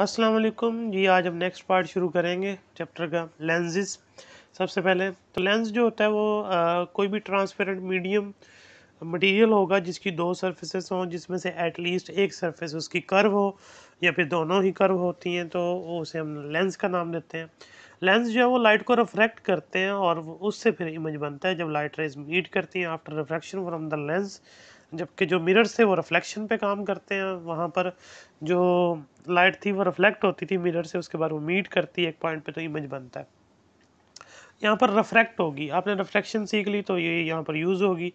अस्सलाम वालेकुम जी आज हम नेक्स्ट पार्ट शुरू करेंगे चैप्टर का लेंजेस सबसे पहले तो लेंस जो होता है वो आ, कोई भी ट्रांसपेरेंट मीडियम मटेरियल होगा जिसकी दो सर्फेसेस हों जिसमें से एटलीस्ट एक सर्फेस उसकी कर्व हो या फिर दोनों ही कर्व होती हैं तो उसे हम लेंस का नाम देते हैं लेंस जो है वो लाइट को रिफ्रैक्ट करते हैं और उससे फिर इमेज बनता है जब लाइट रेज मीट करती हैं after refraction from the lens जबकि जो मिरर्स थे वो रिफ्लेक्शन पे काम करते हैं वहाँ पर जो लाइट थी वो रिफ्लेक्ट होती थी मिरर से उसके बाद वो मीट करती है एक पॉइंट पे तो इमेज बनता है यहाँ पर रिफ्रैक्ट होगी आपने रिफ्रैक्शन सीख ली तो ये यहाँ पर यूज़ होगी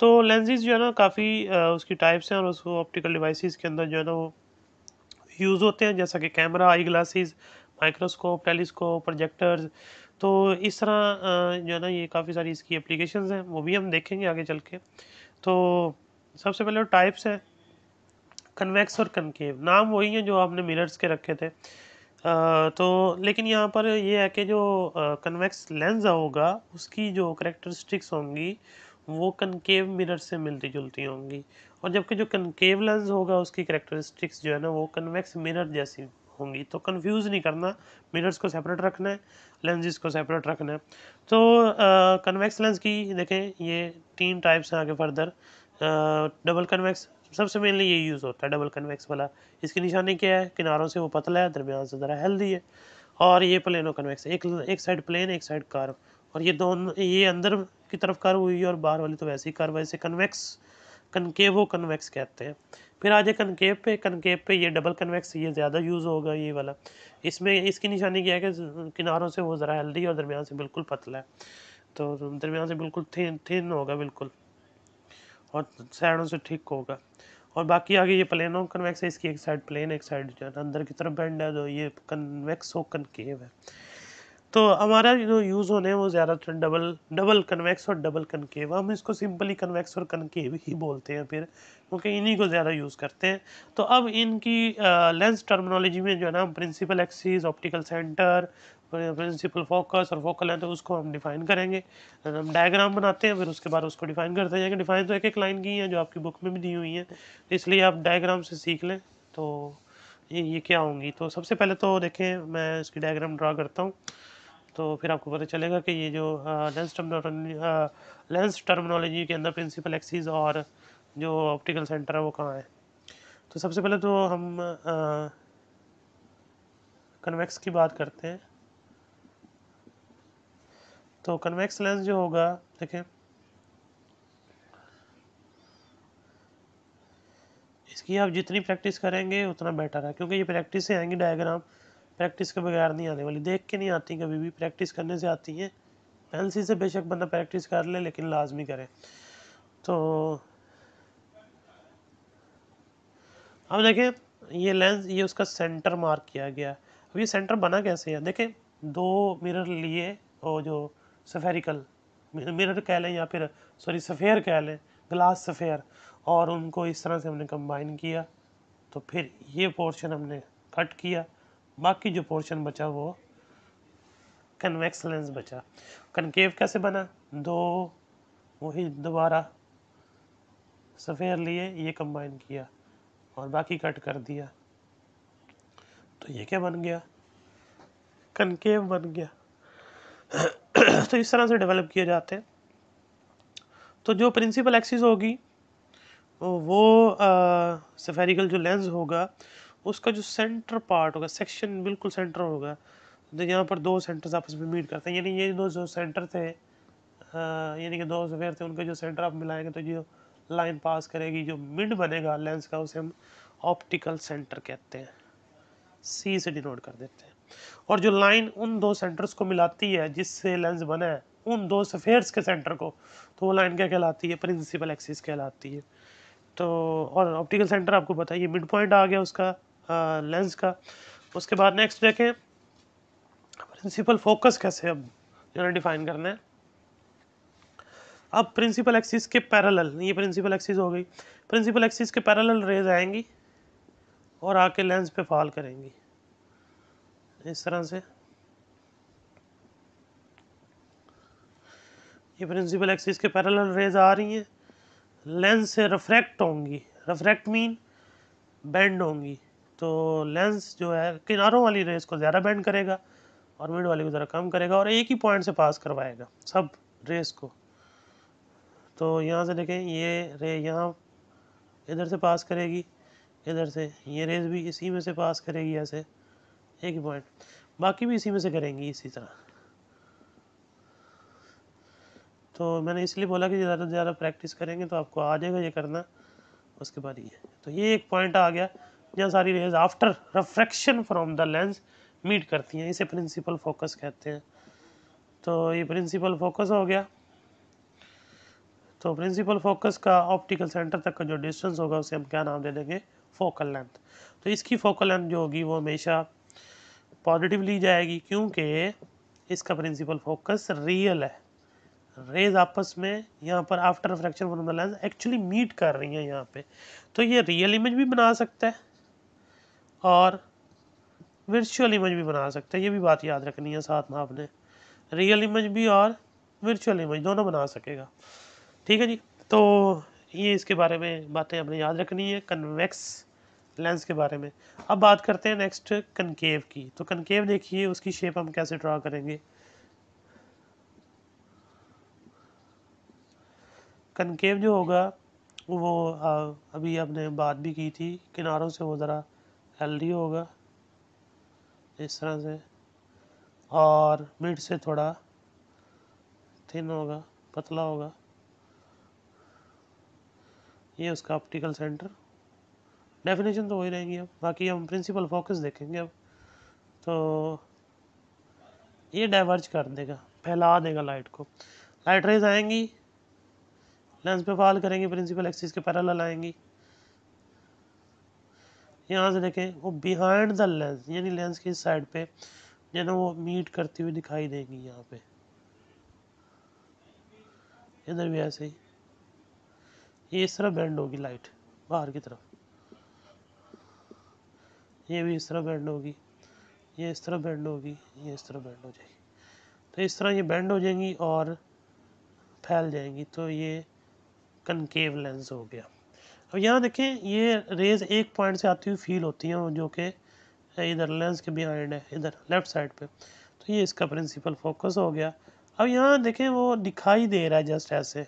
तो लेंजेज जो है ना काफ़ी उसकी टाइप्स हैं और उस ऑप्टिकल डिवाइसेस के अंदर जो है ना वो यूज़ होते हैं जैसा कि camera eye glasses microscope telescope projectors तो इस तरह जो है ना ये काफ़ी सारी इसकी एप्लीकेशंस हैं वो भी हम देखेंगे आगे चल के तो सबसे पहले टाइप्स है कन्वेक्स और कनकेव नाम वही हैं जो आपने मिरर्स के रखे थे आ, तो लेकिन यहाँ पर ये है कि जो कन्वेक्स लेंस होगा उसकी जो करेक्टरिस्टिक्स होंगी वो कनकेव मिरर से मिलती जुलती होंगी और जबकि जो कनकेव लेंस होगा उसकी करेक्टरिस्टिक्स जो है ना वो कन्वेक्स मिरर जैसी होंगी तो कंफ्यूज नहीं करना मिरर्स को सेपरेट रखना है लेंजेस को सेपरेट रखना है तो कन्वेक्स लेंस की देखें ये तीन टाइप्स हैं आगे फर्दर डबल कन्वेक्स सबसे मेनली ये यूज़ होता है डबल कन्वेक्स वाला इसकी निशानी क्या है किनारों से वो पतला है दरमियान से ज़रा हेल्दी है और ये प्लेनो कन्वेक्स एक एक साइड प्लेन एक साइड कार्व और ये दोनों ये अंदर की तरफ कार हुई है और बाहर वाली तो वैसे ही कर्व है कन्वेक्स कनकेव कन्वेक्स कहते हैं फिर आ जाए कनकेव पे कनकेव पे ये डबल कन्वेक्स ये ज़्यादा यूज़ होगा ये वाला इसमें इसकी निशानी क्या है कि किनारों से वो ज़रा हेल्दी और दरमियान से बिल्कुल पतला है तो दरमियान से बिल्कुल थिन थिन होगा बिल्कुल और साइडों से ठीक होगा और बाकी आगे ये प्लेन और कन्वेक्स है इसकी एक साइड प्लेन एक साइड जो है अंदर की तरफ बैंड है तो ये कन्वेक्स हो कनकेव है तो हमारा जो यूज़ होने वो ज़्यादातर डबल डबल कन्वेक्स और डबल कनकेव हम इसको सिंपली कन्वेक्स और कनकेव ही बोलते हैं फिर क्योंकि इन्हीं को ज़्यादा यूज़ करते हैं तो अब इनकी लेंस टर्मिनोलॉजी में जो है ना हम principal axis optical centre principal focus और फोकल लेंथ तो उसको हम डिफाइन करेंगे हम डायग्राम बनाते हैं फिर उसके बाद उसको डिफाइन करते जाएंगे डिफाइन तो एक एक लाइन की हैं जो आपकी बुक में भी दी हुई हैं तो इसलिए आप डायग्राम से सीख लें तो ये ये क्या होंगी तो सबसे पहले तो देखें मैं इसकी डायग्राम ड्रा करता हूँ तो फिर आपको पता चलेगा कि ये जो लेंस टर्म लेंस टर्मिनोलॉजी के अंदर प्रिंसिपल एक्सिस और जो ऑप्टिकल सेंटर है वो कहाँ है तो सबसे पहले तो हम कन्वेक्स की बात करते हैं तो कन्वेक्स लेंस जो होगा देखें इसकी आप जितनी प्रैक्टिस करेंगे उतना बेटर है क्योंकि ये प्रैक्टिस से आएंगी डायग्राम प्रैक्टिस के बगैर नहीं आने वाली देख के नहीं आती कभी भी प्रैक्टिस करने से आती हैं पेंसिल से बेशक बंदा प्रैक्टिस कर ले लेकिन लाजमी करे तो अब देखें ये लेंस ये उसका सेंटर मार्क किया गया अब ये सेंटर बना कैसे है देखें दो मिरर लिए और जो सफेरिकल मिरर तो कह लें या फिर सॉरी सफ़ेयर कह लें ग्लास सफ़ेयर और उनको इस तरह से हमने कंबाइन किया तो फिर ये पोर्शन हमने कट किया बाकी जो पोर्शन बचा वो कन्वेक्स लेंस बचा कनकेव कैसे बना दो वही दोबारा सफ़ेयर लिए ये कंबाइन किया और बाकी कट कर दिया तो ये क्या बन गया कनकेव बन गया तो इस तरह से डेवलप किए जाते हैं तो जो प्रिंसिपल एक्सिस होगी वो सफेरिकल जो लेंस होगा उसका जो सेंटर पार्ट होगा सेक्शन बिल्कुल सेंटर होगा तो यहाँ पर दो सेंटर्स आपस में मीट करते हैं यानी ये दो जो सेंटर थे यानी कि दो सफेर थे उनके जो सेंटर आप मिलाएंगे तो जो लाइन पास करेगी जो मिड बनेगा लेंस का उसे हम ऑप्टिकल सेंटर कहते हैं सी से डिनोट कर देते हैं और जो लाइन उन दो सेंटर्स को मिलाती है जिससे लेंस बना है उन दो सफ़ेयर्स के सेंटर को तो वो लाइन क्या कहलाती है प्रिंसिपल एक्सिस कहलाती है तो और ऑप्टिकल सेंटर आपको पता है ये मिड पॉइंट आ गया उसका लेंस का उसके बाद नेक्स्ट देखें प्रिंसिपल फोकस कैसे अब जो डिफाइन करना है अब प्रिंसिपल एक्सिस के पैरेलल ये प्रिंसिपल एक्सिस हो गई प्रिंसिपल एक्सिस के पैरेलल रेज आएंगी और आके लेंस पे फॉल करेंगी इस तरह से ये प्रिंसिपल एक्सिस के पैरेलल रेज आ रही हैं लेंस से रिफ्रैक्ट होंगी रिफ्रैक्ट मीन बैंड होंगी तो लेंस जो है किनारों वाली रेज को ज़्यादा बैंड करेगा और मिड वाली को ज़रा कम करेगा और एक ही पॉइंट से पास करवाएगा सब रेस को तो यहाँ से देखें ये रे यहाँ इधर से पास करेगी इधर से ये रेज भी इसी में से पास करेगी ऐसे एक ही पॉइंट बाकी भी इसी में से करेंगी इसी तरह तो मैंने इसलिए बोला कि ज़्यादा से ज़्यादा प्रैक्टिस करेंगे तो आपको आ जाएगा ये करना उसके बाद ये तो ये एक पॉइंट आ गया जहाँ सारी rays after refraction from the lens meet करती हैं इसे प्रिंसिपल फोकस कहते हैं तो ये प्रिंसिपल फोकस हो गया तो प्रिंसिपल फोकस का ऑप्टिकल सेंटर तक का जो डिस्टेंस होगा उसे हम क्या नाम दे देंगे फोकल लेंथ तो इसकी फोकल लेंथ जो होगी वो हमेशा पॉजिटिव ली जाएगी क्योंकि इसका प्रिंसिपल फोकस रियल है रेज आपस में यहाँ पर after reflection from the lens actually meet कर रही हैं यहाँ पे तो ये रियल इमेज भी बना सकता है और वर्चुअल इमेज भी बना सकता है ये भी बात याद रखनी है साथ में आपने रियल इमेज भी और वर्चुअल इमेज दोनों बना सकेगा ठीक है जी तो ये इसके बारे में बातें हमने याद रखनी है कन्वेक्स लेंस के बारे में अब बात करते हैं नेक्स्ट कनकेव की तो कनकेव देखिए उसकी शेप हम कैसे ड्रा करेंगे कनकेव जो होगा वो अभी आपने बात भी की थी किनारों से वो ज़रा हेल्दी होगा इस तरह से और मिड से थोड़ा थिन होगा पतला होगा ये उसका ऑप्टिकल सेंटर डेफिनेशन तो वही रहेगी अब बाकी हम प्रिंसिपल फोकस देखेंगे अब तो ये डाइवर्ज कर देगा फैला देगा लाइट को लाइट रेज आएंगी लेंस पे फॉल करेंगी प्रिंसिपल एक्सिस के पैरेलल आएंगी यहाँ से देखें वो बिहाइंड द लेंस यानी लेंस की साइड पे जो ना वो मीट करती हुई दिखाई देंगी यहाँ पे इधर भी ऐसे ही ये इस तरह बैंड होगी लाइट बाहर की तरफ ये भी इस तरह बैंड होगी ये इस तरह बैंड होगी ये इस तरह बैंड हो जाएगी तो इस तरह ये बैंड हो जाएंगी और फैल जाएंगी तो ये कनकेव लेंस हो गया अब यहाँ देखें ये रेज एक पॉइंट से आती हुई फील होती हैं जो कि इधर लेंस के बिहाइंड है इधर लेफ़्ट साइड पे तो ये इसका प्रिंसिपल फोकस हो गया अब यहाँ देखें वो दिखाई दे रहा है जस्ट ऐसे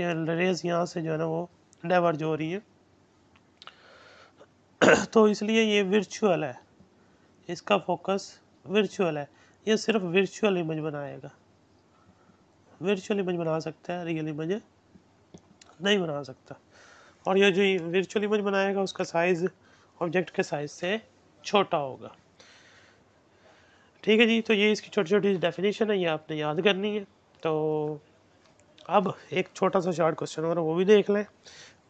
कि रेज़ यहाँ से जो है ना वो डाइवर्ज हो रही है तो इसलिए ये वर्चुअल है इसका फोकस वर्चुअल है ये सिर्फ वर्चुअल इमेज बनाएगा वर्चुअल इमेज बना सकता है रियल इमेज नहीं बना सकता और ये जो वर्चुअल इमेज बनाएगा उसका साइज़ ऑब्जेक्ट के साइज़ से छोटा होगा ठीक है जी तो ये इसकी छोटी छोटी डेफिनेशन है ये आपने याद करनी है तो अब एक छोटा सा शॉर्ट क्वेश्चन और वो भी देख लें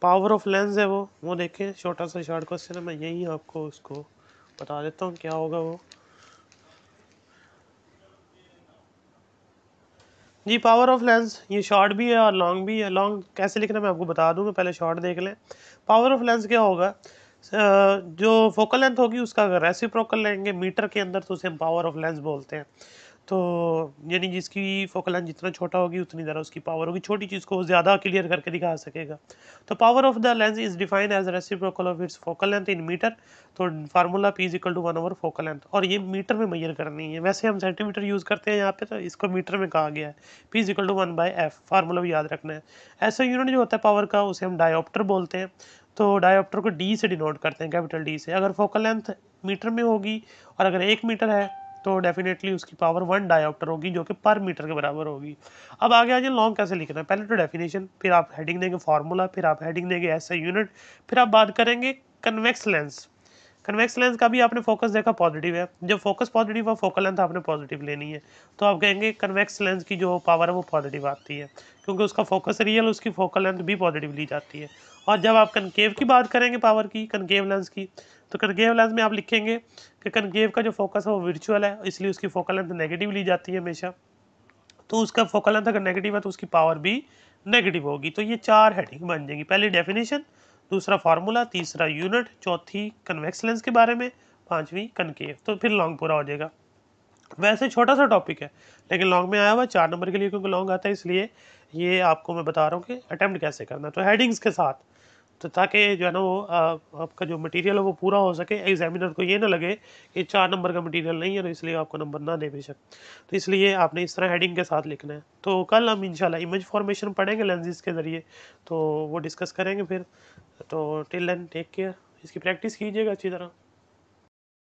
पावर ऑफ लेंस है वो वो देखें छोटा सा शॉर्ट क्वेश्चन है मैं यही आपको उसको बता देता हूँ क्या होगा वो जी पावर ऑफ लेंस ये शॉर्ट भी है और लॉन्ग भी है लॉन्ग कैसे लिखना मैं आपको बता दूंगा पहले शॉर्ट देख लें पावर ऑफ लेंस क्या होगा जो फोकल लेंथ होगी उसका अगर रेसिप्रोकल लेंगे मीटर के अंदर तो उसे हम पावर ऑफ लेंस बोलते हैं तो यानी जिसकी फोकल लेंथ जितना छोटा होगी उतनी ज़्यादा उसकी पावर होगी छोटी चीज़ को ज़्यादा क्लियर करके दिखा सकेगा तो power of the lens is defined as reciprocal of its focal length in metre तो formula P is equal to one over focal length और ये मीटर में मैयर करनी है वैसे हम सेंटीमीटर यूज़ करते हैं यहाँ पे तो इसको मीटर में कहा गया है P is equal to one by F formula भी याद रखना है ऐसा यूनिट जो होता है पावर का उसे हम डायोप्टर बोलते हैं तो डायोप्टर को डी से डिनोट करते हैं कैपिटल डी से अगर फोकल लेंथ मीटर में होगी और अगर एक मीटर है तो डेफिनेटली उसकी पावर वन डायोप्टर होगी जो कि पर मीटर के बराबर होगी अब आगे आ जाए लॉन्ग कैसे लिखना है पहले तो डेफिनेशन फिर आप हेडिंग देंगे फार्मूला फिर आप हेडिंग देंगे एस यूनिट फिर आप बात करेंगे कन्वेक्स लेंस कन्वेक्स लेंस का भी आपने फोकस देखा पॉजिटिव है जब फोकस पॉजिटिव है फोकल लेंथ आपने पॉजिटिव लेनी है तो आप कहेंगे कन्वेक्स लेंस की जो पावर है वो पॉजिटिव आती है क्योंकि उसका फोकस रियल उसकी फोकल लेंथ भी पॉजिटिव ली जाती है और जब आप कनकेव की बात करेंगे पावर की कनकेव लेंस की तो कन्गेव लेंस में आप लिखेंगे कि कनकेव का जो फोकस है वो वर्चुअल है इसलिए उसकी फोकल लेंथ नेगेटिव ली जाती है हमेशा तो उसका फोकल लेंथ अगर नेगेटिव है तो उसकी पावर भी नेगेटिव होगी तो ये चार हेडिंग बन जाएंगी पहली डेफिनेशन दूसरा फार्मूला तीसरा यूनिट चौथी कन्वेक्स लेंस के बारे में पाँचवीं कनकेव तो फिर लॉन्ग पूरा हो जाएगा वैसे छोटा सा टॉपिक है लेकिन लॉन्ग में आया हुआ चार नंबर के लिए क्योंकि लॉन्ग आता है इसलिए ये आपको मैं बता रहा हूँ कि अटैम्प्ट कैसे करना तो हेडिंग्स के साथ तो ताकि जो है ना वो आपका जो मटेरियल है वो पूरा हो सके एग्जामिनर को ये ना लगे कि चार नंबर का मटेरियल नहीं है तो इसलिए आपको नंबर ना दे बेशक तो इसलिए आपने इस तरह हेडिंग के साथ लिखना है तो कल हम इंशाल्लाह इमेज फॉर्मेशन पढ़ेंगे लेंजेज के ज़रिए तो वो डिस्कस करेंगे फिर तो टिल देन टेक केयर इसकी प्रैक्टिस कीजिएगा अच्छी तरह